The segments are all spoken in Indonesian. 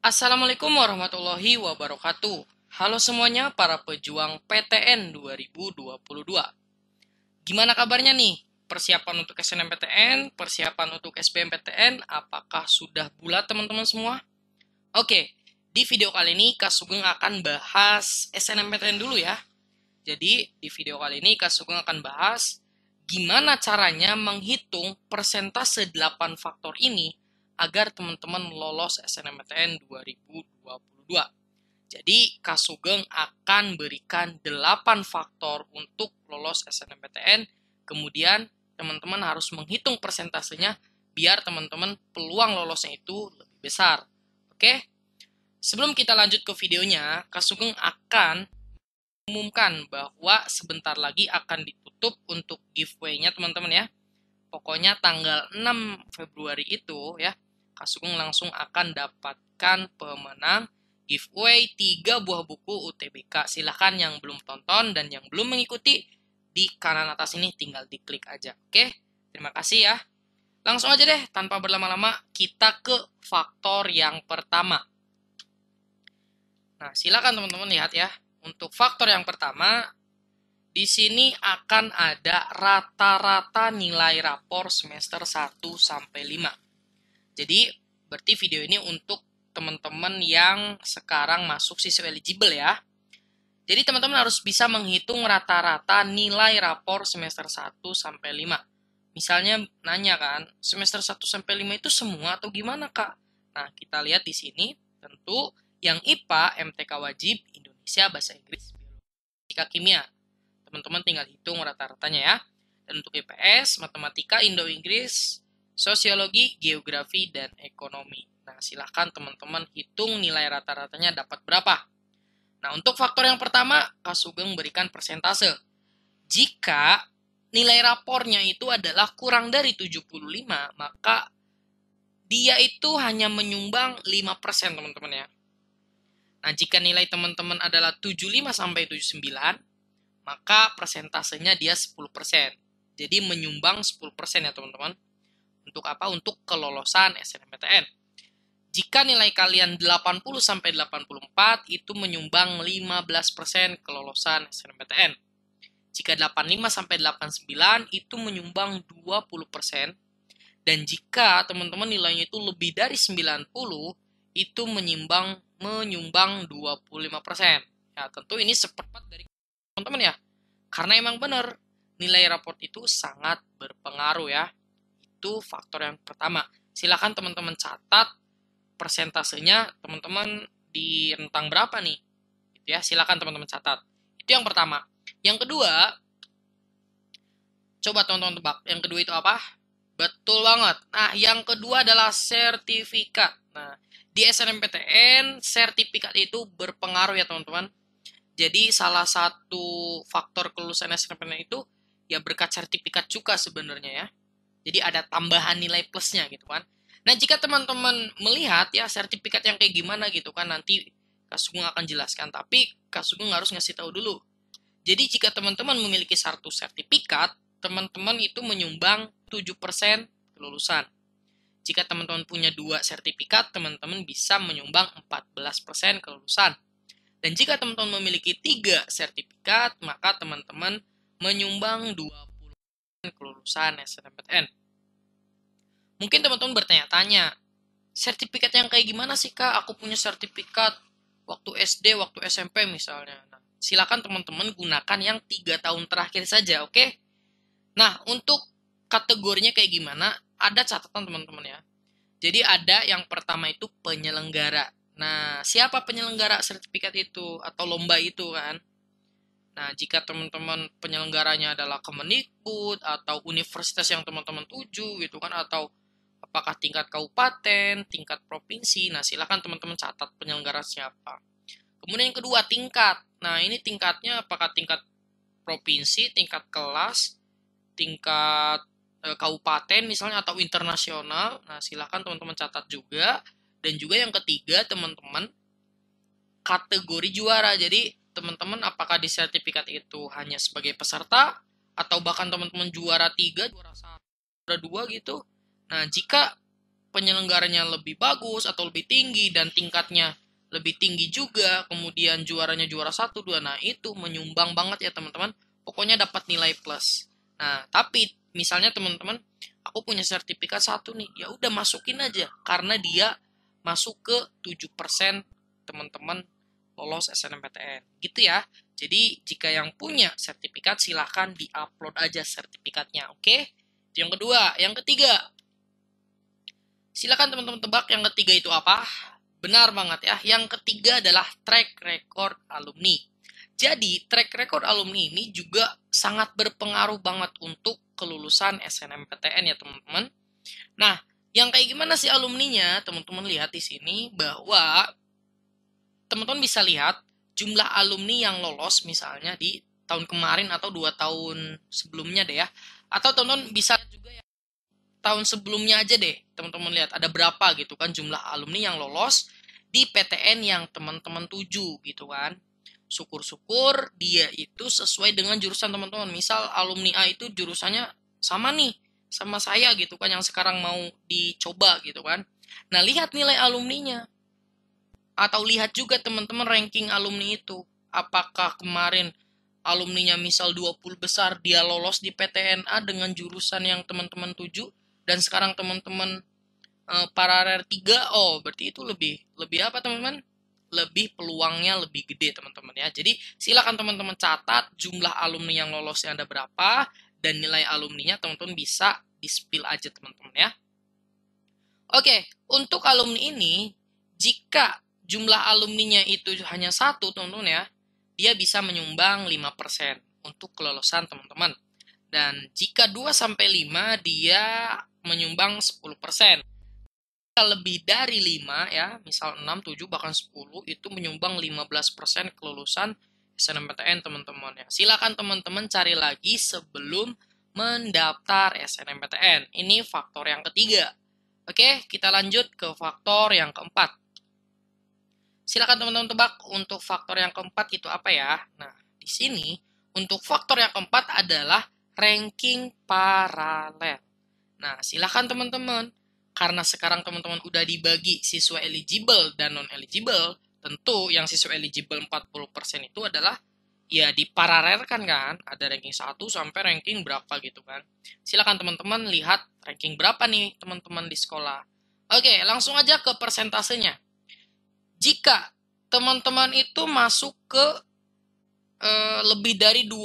Assalamualaikum warahmatullahi wabarakatuh. Halo semuanya para pejuang PTN 2022. Gimana kabarnya nih? Persiapan untuk SNMPTN, persiapan untuk SBMPTN, apakah sudah bulat teman-teman semua? Oke, di video kali ini Kak Sugeng akan bahas SNMPTN dulu ya. Jadi, di video kali ini Kak Sugeng akan bahas gimana caranya menghitung persentase 8 faktor ini agar teman-teman lolos SNMPTN 2022. Jadi, Kasugeng akan berikan 8 faktor untuk lolos SNMPTN. Kemudian, teman-teman harus menghitung persentasenya biar teman-teman peluang lolosnya itu lebih besar. Oke? Sebelum kita lanjut ke videonya, Kasugeng akan umumkan bahwa sebentar lagi akan ditutup untuk giveaway-nya teman-teman ya. Pokoknya tanggal 6 Februari itu ya, Kak Sugeng langsung akan dapatkan pemenang giveaway 3 buah buku UTBK. Silahkan yang belum tonton dan yang belum mengikuti, di kanan atas ini tinggal diklik aja. Oke, terima kasih ya. Langsung aja deh, tanpa berlama-lama, kita ke faktor yang pertama. Nah, silakan teman-teman lihat ya. Untuk faktor yang pertama, di sini akan ada rata-rata nilai rapor semester 1 sampai 5. Jadi berarti video ini untuk teman-teman yang sekarang masuk siswa eligible ya. Jadi teman-teman harus bisa menghitung rata-rata nilai rapor semester 1 sampai 5. Misalnya nanya kan, semester 1 sampai 5 itu semua atau gimana kak? Nah, kita lihat di sini, tentu yang IPA, MTK wajib, Indonesia, Bahasa Inggris, Biologi, Kimia. Teman-teman tinggal hitung rata-ratanya ya. Dan untuk IPS, Matematika, Indo-Inggris, sosiologi, geografi, dan ekonomi. Nah, silahkan teman-teman hitung nilai rata-ratanya dapat berapa. Nah, untuk faktor yang pertama, Kasugeng Sugeng berikan persentase. Jika nilai rapornya itu adalah kurang dari 75, maka dia itu hanya menyumbang 5% teman-teman ya. Nah, jika nilai teman-teman adalah 75 sampai 79, maka persentasenya dia 10%. Jadi menyumbang 10% ya teman-teman. Untuk apa? Untuk kelolosan SNMPTN. Jika nilai kalian 80 sampai 84 itu menyumbang 15% kelolosan SNMPTN. Jika 85 sampai 89 itu menyumbang 20% dan jika teman-teman nilainya itu lebih dari 90 itu menyimbang menyumbang 25%. Ya, tentu ini seperempat dari teman-teman ya. Karena emang benar nilai raport itu sangat berpengaruh ya itu faktor yang pertama. Silahkan teman-teman catat persentasenya teman-teman di rentang berapa nih. Gitu ya, silahkan teman-teman catat. Itu yang pertama. Yang kedua, coba teman-teman tebak. Yang kedua itu apa? Betul banget. Nah, yang kedua adalah sertifikat. Nah, di SNMPTN, sertifikat itu berpengaruh ya teman-teman. Jadi salah satu faktor kelulusan SNMPTN itu ya berkat sertifikat juga sebenarnya ya. Jadi ada tambahan nilai plusnya gitu kan. Nah, jika teman-teman melihat ya sertifikat yang kayak gimana gitu kan nanti Kasugung akan jelaskan, tapi Kasugung harus ngasih tahu dulu. Jadi jika teman-teman memiliki satu sertifikat, teman-teman itu menyumbang 7% kelulusan. Jika teman-teman punya dua sertifikat, teman-teman bisa menyumbang 14% kelulusan. Dan jika teman-teman memiliki tiga sertifikat, maka teman-teman menyumbang 2 kelulusan SNMPTN. Mungkin teman-teman bertanya-tanya, sertifikat yang kayak gimana sih kak? Aku punya sertifikat waktu SD, waktu SMP misalnya. Nah, silakan teman-teman gunakan yang tiga tahun terakhir saja, oke? Okay? Nah, untuk kategorinya kayak gimana? Ada catatan teman-teman ya. Jadi ada yang pertama itu penyelenggara. Nah, siapa penyelenggara sertifikat itu atau lomba itu kan? Nah, jika teman-teman penyelenggaranya adalah Kemenikbud atau universitas yang teman-teman tuju gitu kan atau apakah tingkat kabupaten, tingkat provinsi. Nah, silahkan teman-teman catat penyelenggara siapa. Kemudian yang kedua, tingkat. Nah, ini tingkatnya apakah tingkat provinsi, tingkat kelas, tingkat e, kabupaten misalnya atau internasional. Nah, silahkan teman-teman catat juga. Dan juga yang ketiga, teman-teman kategori juara. Jadi, teman-teman apakah di sertifikat itu hanya sebagai peserta atau bahkan teman-teman juara tiga juara satu juara dua gitu. Nah, jika penyelenggaranya lebih bagus atau lebih tinggi dan tingkatnya lebih tinggi juga, kemudian juaranya juara satu dua nah itu menyumbang banget ya teman-teman. Pokoknya dapat nilai plus. Nah, tapi misalnya teman-teman, aku punya sertifikat satu nih, ya udah masukin aja karena dia masuk ke 7% teman-teman lolos SNMPTN gitu ya. Jadi jika yang punya sertifikat silahkan diupload aja sertifikatnya, oke? yang kedua, yang ketiga. Silahkan teman-teman tebak yang ketiga itu apa? Benar banget ya. Yang ketiga adalah track record alumni. Jadi track record alumni ini juga sangat berpengaruh banget untuk kelulusan SNMPTN ya teman-teman. Nah, yang kayak gimana sih alumninya? Teman-teman lihat di sini bahwa teman-teman bisa lihat jumlah alumni yang lolos misalnya di tahun kemarin atau dua tahun sebelumnya deh ya. Atau teman-teman bisa juga ya tahun sebelumnya aja deh teman-teman lihat ada berapa gitu kan jumlah alumni yang lolos di PTN yang teman-teman tuju gitu kan. Syukur-syukur dia itu sesuai dengan jurusan teman-teman. Misal alumni A itu jurusannya sama nih sama saya gitu kan yang sekarang mau dicoba gitu kan. Nah, lihat nilai alumninya atau lihat juga teman-teman ranking alumni itu apakah kemarin alumninya misal 20 besar dia lolos di PTNA dengan jurusan yang teman-teman tuju dan sekarang teman-teman e, para 3 oh berarti itu lebih lebih apa teman-teman lebih peluangnya lebih gede teman-teman ya jadi silakan teman-teman catat jumlah alumni yang lolosnya ada berapa dan nilai alumninya teman-teman bisa di spill aja teman-teman ya oke untuk alumni ini jika jumlah alumninya itu hanya satu, teman-teman ya, dia bisa menyumbang 5% untuk kelolosan teman-teman. Dan jika 2 sampai 5 dia menyumbang 10%. Jika lebih dari 5 ya, misal 6, 7 bahkan 10 itu menyumbang 15% kelulusan SNMPTN teman-teman ya. Silakan teman-teman cari lagi sebelum mendaftar SNMPTN. Ini faktor yang ketiga. Oke, kita lanjut ke faktor yang keempat silakan teman-teman tebak untuk faktor yang keempat itu apa ya? Nah, di sini untuk faktor yang keempat adalah ranking paralel. Nah, silakan teman-teman karena sekarang teman-teman udah dibagi siswa eligible dan non eligible, tentu yang siswa eligible 40% itu adalah ya diparalelkan kan, ada ranking 1 sampai ranking berapa gitu kan. Silakan teman-teman lihat ranking berapa nih teman-teman di sekolah. Oke, langsung aja ke persentasenya. Jika teman-teman itu masuk ke e, lebih dari 20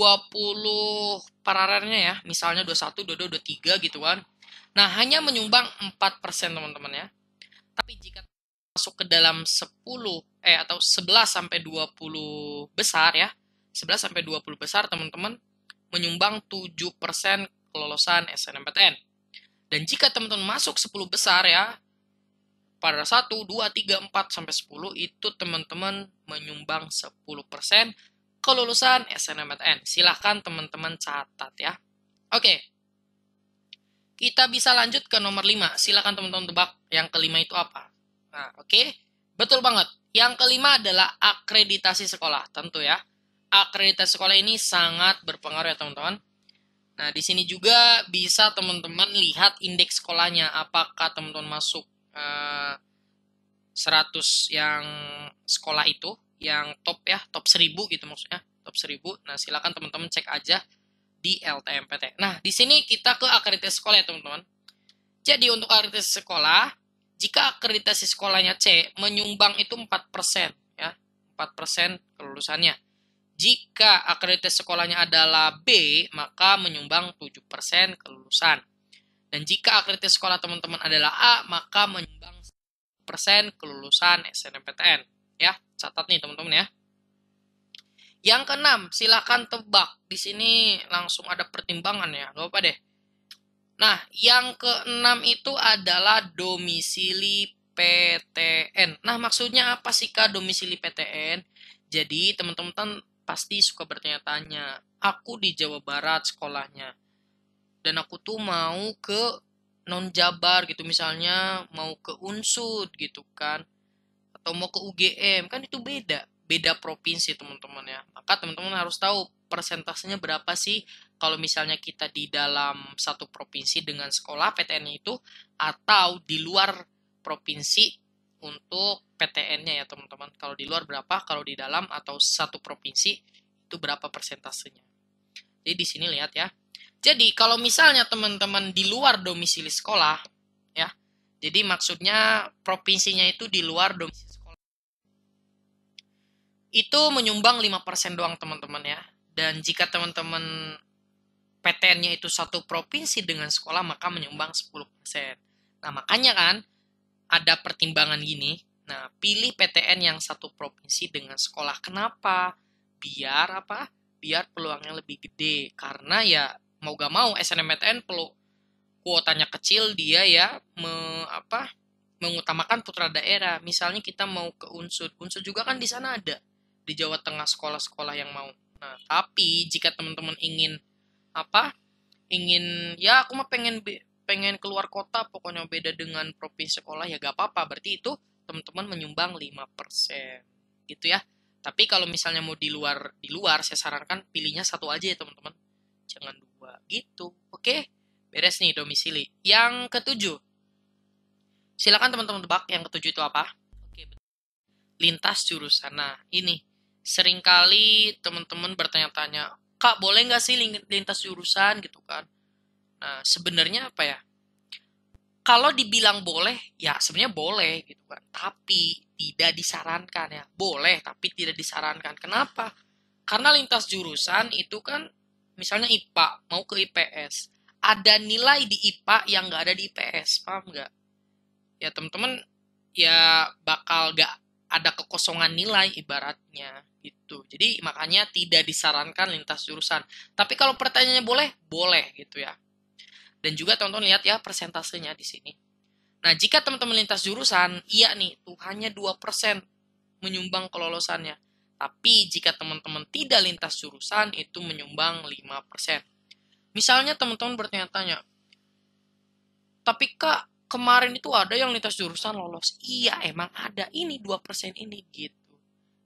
paralelnya ya, misalnya 21, 22, 23 gitu kan. Nah, hanya menyumbang 4% teman-teman ya. Tapi jika masuk ke dalam 10 eh atau 11 sampai 20 besar ya. 11 sampai 20 besar teman-teman menyumbang 7% kelolosan SNMPTN. Dan jika teman-teman masuk 10 besar ya, pada 1, 2, 3, 4, sampai 10 itu teman-teman menyumbang 10% kelulusan SNMPTN. Silahkan teman-teman catat ya. Oke, kita bisa lanjut ke nomor 5. Silahkan teman-teman tebak yang kelima itu apa. Nah, oke, betul banget. Yang kelima adalah akreditasi sekolah, tentu ya. Akreditasi sekolah ini sangat berpengaruh ya teman-teman. Nah, di sini juga bisa teman-teman lihat indeks sekolahnya, apakah teman-teman masuk 100 eh, yang sekolah itu yang top ya top 1000 gitu maksudnya top 1000 nah silakan teman-teman cek aja di LTMPT nah di sini kita ke akreditasi sekolah ya teman-teman jadi untuk akreditasi sekolah jika akreditasi sekolahnya C menyumbang itu 4% ya 4% kelulusannya jika akreditasi sekolahnya adalah B maka menyumbang 7% kelulusan dan jika akreditasi sekolah teman-teman adalah A, maka menyumbang persen kelulusan SNMPTN. Ya, catat nih teman-teman ya. Yang keenam, silahkan tebak. Di sini langsung ada pertimbangan ya, gak apa deh. Nah, yang keenam itu adalah domisili PTN. Nah, maksudnya apa sih kak domisili PTN? Jadi, teman-teman pasti suka bertanya-tanya, aku di Jawa Barat sekolahnya dan aku tuh mau ke non Jabar gitu misalnya mau ke Unsud gitu kan atau mau ke UGM kan itu beda beda provinsi teman-teman ya maka teman-teman harus tahu persentasenya berapa sih kalau misalnya kita di dalam satu provinsi dengan sekolah PTN itu atau di luar provinsi untuk PTN-nya ya teman-teman kalau di luar berapa kalau di dalam atau satu provinsi itu berapa persentasenya jadi di sini lihat ya jadi kalau misalnya teman-teman di luar domisili sekolah, ya, jadi maksudnya provinsinya itu di luar domisili sekolah. Itu menyumbang 5% doang teman-teman ya. Dan jika teman-teman PTN-nya itu satu provinsi dengan sekolah, maka menyumbang 10%. Nah, makanya kan ada pertimbangan gini. Nah, pilih PTN yang satu provinsi dengan sekolah. Kenapa? Biar apa? Biar peluangnya lebih gede. Karena ya mau gak mau SNMPTN perlu kuotanya kecil dia ya me, apa mengutamakan putra daerah. Misalnya kita mau ke unsur, unsur juga kan di sana ada di Jawa Tengah sekolah-sekolah yang mau. Nah, tapi jika teman-teman ingin apa? Ingin ya aku mah pengen pengen keluar kota pokoknya beda dengan provinsi sekolah ya gak apa-apa. Berarti itu teman-teman menyumbang 5%. Gitu ya. Tapi kalau misalnya mau di luar di luar saya sarankan pilihnya satu aja ya teman-teman jangan dua gitu oke beres nih domisili yang ketujuh silakan teman-teman tebak yang ketujuh itu apa oke lintas jurusan nah ini seringkali teman-teman bertanya-tanya kak boleh nggak sih lintas jurusan gitu kan nah sebenarnya apa ya kalau dibilang boleh, ya sebenarnya boleh gitu kan. Tapi tidak disarankan ya. Boleh, tapi tidak disarankan. Kenapa? Karena lintas jurusan itu kan misalnya IPA mau ke IPS ada nilai di IPA yang nggak ada di IPS paham nggak ya teman-teman ya bakal nggak ada kekosongan nilai ibaratnya gitu jadi makanya tidak disarankan lintas jurusan tapi kalau pertanyaannya boleh boleh gitu ya dan juga teman-teman lihat ya persentasenya di sini nah jika teman-teman lintas jurusan iya nih tuh hanya 2% menyumbang kelolosannya tapi jika teman-teman tidak lintas jurusan itu menyumbang 5%. Misalnya teman-teman bertanya-tanya, tapi kak kemarin itu ada yang lintas jurusan lolos. Iya emang ada ini 2% ini gitu.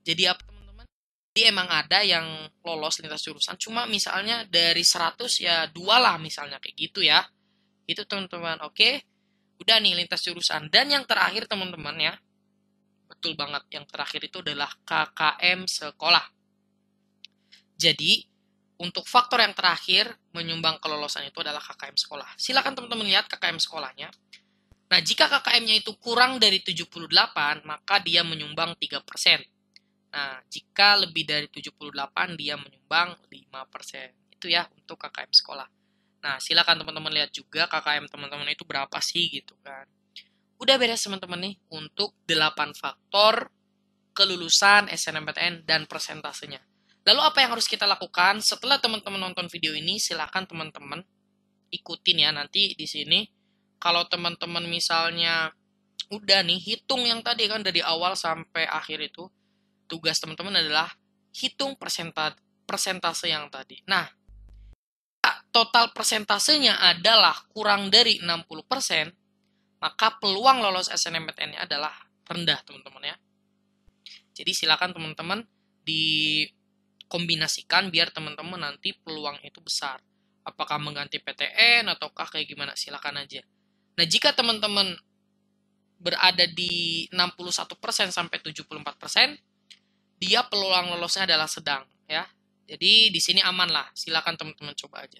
Jadi apa teman-teman? Jadi emang ada yang lolos lintas jurusan. Cuma misalnya dari 100 ya dua lah misalnya kayak gitu ya. Itu teman-teman oke. Udah nih lintas jurusan. Dan yang terakhir teman-teman ya Betul banget. Yang terakhir itu adalah KKM sekolah. Jadi, untuk faktor yang terakhir menyumbang kelolosan itu adalah KKM sekolah. Silakan teman-teman lihat KKM sekolahnya. Nah, jika KKM-nya itu kurang dari 78, maka dia menyumbang 3%. Nah, jika lebih dari 78, dia menyumbang 5%. Itu ya untuk KKM sekolah. Nah, silakan teman-teman lihat juga KKM teman-teman itu berapa sih gitu kan. Udah beres teman-teman nih untuk 8 faktor kelulusan SNMPTN dan persentasenya. Lalu apa yang harus kita lakukan setelah teman-teman nonton video ini? Silahkan teman-teman ikutin ya nanti di sini. Kalau teman-teman misalnya udah nih hitung yang tadi kan dari awal sampai akhir itu tugas teman-teman adalah hitung persenta persentase yang tadi. Nah, total persentasenya adalah kurang dari 60%, maka peluang lolos SNMPTN-nya adalah rendah, teman-teman ya. Jadi silakan teman-teman dikombinasikan biar teman-teman nanti peluang itu besar. Apakah mengganti PTN ataukah kayak gimana, silakan aja. Nah, jika teman-teman berada di 61% sampai 74%, dia peluang lolosnya adalah sedang ya. Jadi di sini aman lah, silakan teman-teman coba aja.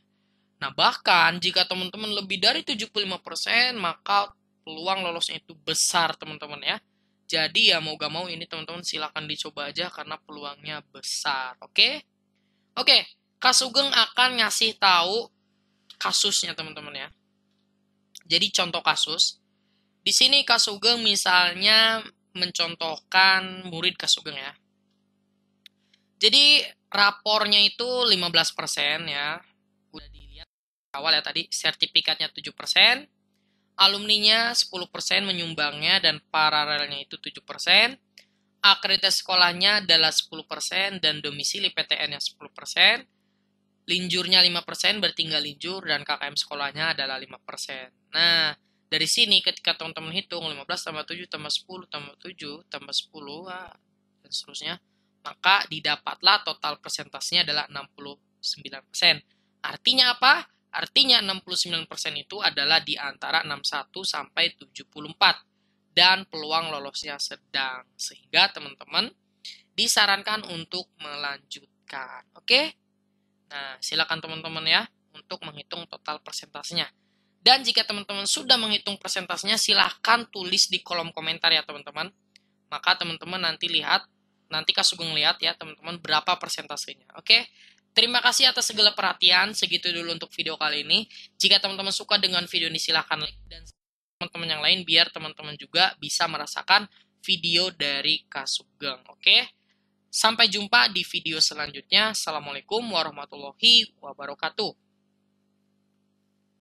Nah, bahkan jika teman-teman lebih dari 75%, maka peluang lolosnya itu besar teman-teman ya. Jadi ya mau gak mau ini teman-teman silahkan dicoba aja karena peluangnya besar, oke? Okay? Oke, okay, kasugeng akan ngasih tahu kasusnya teman-teman ya. Jadi contoh kasus, di sini kasugeng misalnya mencontohkan murid kasugeng ya. Jadi rapornya itu 15% ya. Udah dilihat awal ya tadi sertifikatnya 7%, alumninya 10% menyumbangnya dan paralelnya itu 7%, akreditasi sekolahnya adalah 10% dan domisili PTN-nya 10%, linjurnya 5% berarti nggak linjur dan KKM sekolahnya adalah 5%. Nah, dari sini ketika teman-teman hitung 15 tambah 7 tambah 10 tambah 7 tambah 10 ah, dan seterusnya, maka didapatlah total persentasenya adalah 69%. Artinya apa? Artinya 69% itu adalah di antara 61 sampai 74 dan peluang lolosnya sedang. Sehingga teman-teman disarankan untuk melanjutkan. Oke? Nah, silakan teman-teman ya untuk menghitung total persentasenya. Dan jika teman-teman sudah menghitung persentasenya, silahkan tulis di kolom komentar ya teman-teman. Maka teman-teman nanti lihat, nanti Kak Sugeng lihat ya teman-teman berapa persentasenya. Oke, Terima kasih atas segala perhatian. Segitu dulu untuk video kali ini. Jika teman-teman suka dengan video ini silahkan like dan teman-teman yang lain biar teman-teman juga bisa merasakan video dari Kasugeng. Oke? Sampai jumpa di video selanjutnya. Assalamualaikum warahmatullahi wabarakatuh.